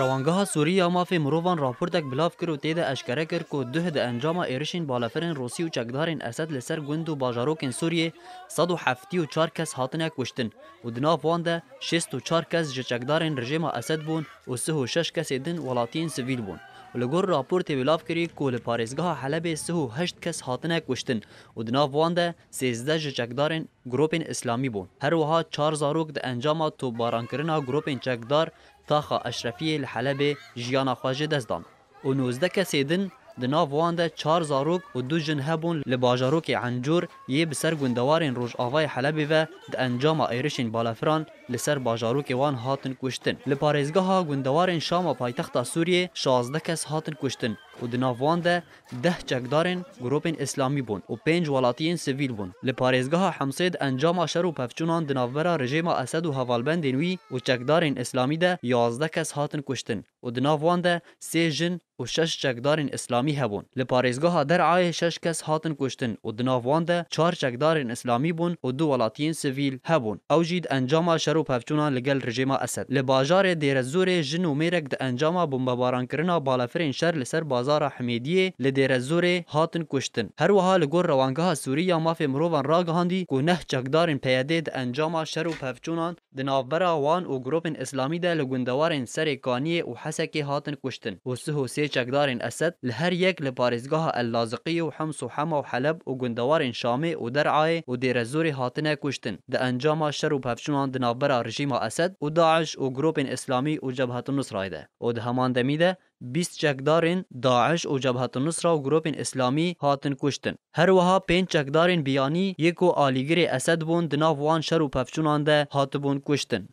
روانگەها سووریا مافێ مرۆڤان راپۆرتێک بلاف کرد و تێدا ئەشکەرە کرد و دوه دە ئەنجامە ئێرشین بالەفرین ڕوسی و چەکدارین ئەسد لەسەر گوند و باژارۆکین سووریێ 1970 کەس هاتنە کوشتن و دناواندا 64 کەس ji چەکدارین ڕژێمە ئەسد بوون و سه و شش کەسێ دن وڵاتین سڤیل بوون. و لگور راپورتی ویلاف کری کول پارێزگاها حەلبێ سه و هەشت کەس هاتنە کوشتن و دناوان de سێزدە ji çekdarên گropên ئسلامی بوون هەروەها çar zarok di encama topbarankirina gropên çekdar taxa eşrefiyê li حەلبê jiyana xwe jê dest dan û nozdeke sêdin د ناو وان ده چار زاروک و دو جن هبون لباجاروک عنجور یه بسر گندوارین روژاوای حلبی و د انجام ایرشین بالافران لسر باجاروک وان هاتن کشتن لپارزگاه گندوارین شام و پایتخت سوریه 16 کس هاتن کشتن û di nav wan de deh çekdarên grupên Îslamî bûn û pênc welatiyên sivîl bûn. Li parêzgeha Hemsê de encama şer û pevçûnan di navbera rejêma Esed û hevalbendên wî û çekdarên Îslamî de yazdeh kes hatin kuştin û di nav wan de sê jin û şeş çekdarên Îslamî hebûn. Li parêzgeha Derayê şeş kes hatin kuştin û di nav wan de çar çekdarên Îslamî bûn û du welatiyên sivîl hebûn. Ew jî di encama şer û pevçûnan li gel rejêma Esed. Li bajarê Dêrezorê jin û mêrek di encama bombebarankirin balafirên şer li ser bazar Zara Hemediyê li Dêrezorê hatin kuştin. Her wiha li gor rewangeha Sûriya mafê mirovan ragihandî ku neh çekdarên peyedê di encama şer û pevçûnan di navbera wan û grupên İslamî de li gundewarên Serê Kaniyê û Hesekê hatin kuştin û sih û sê çekdarên Esed li her yek li parêzgeha Ellazıqiyê û Hems û Hema û Heleb û gundewarên Şamê û Derayê û Dêrezorê hatine kuştin di encama şer û pevçûnan di navbera rejîma Esed û Daeş û grupên İslamî û Cebhetun Nusrayê de. Û di heman demî de 20 چکدارین داعش او جبهت النصر و گروپ اسلامی هاتن کشتن هر وها 5 چکدارین بیانی یکو آلیگر اسد بون دناو وان شر و پفچونان هاتبون کشتن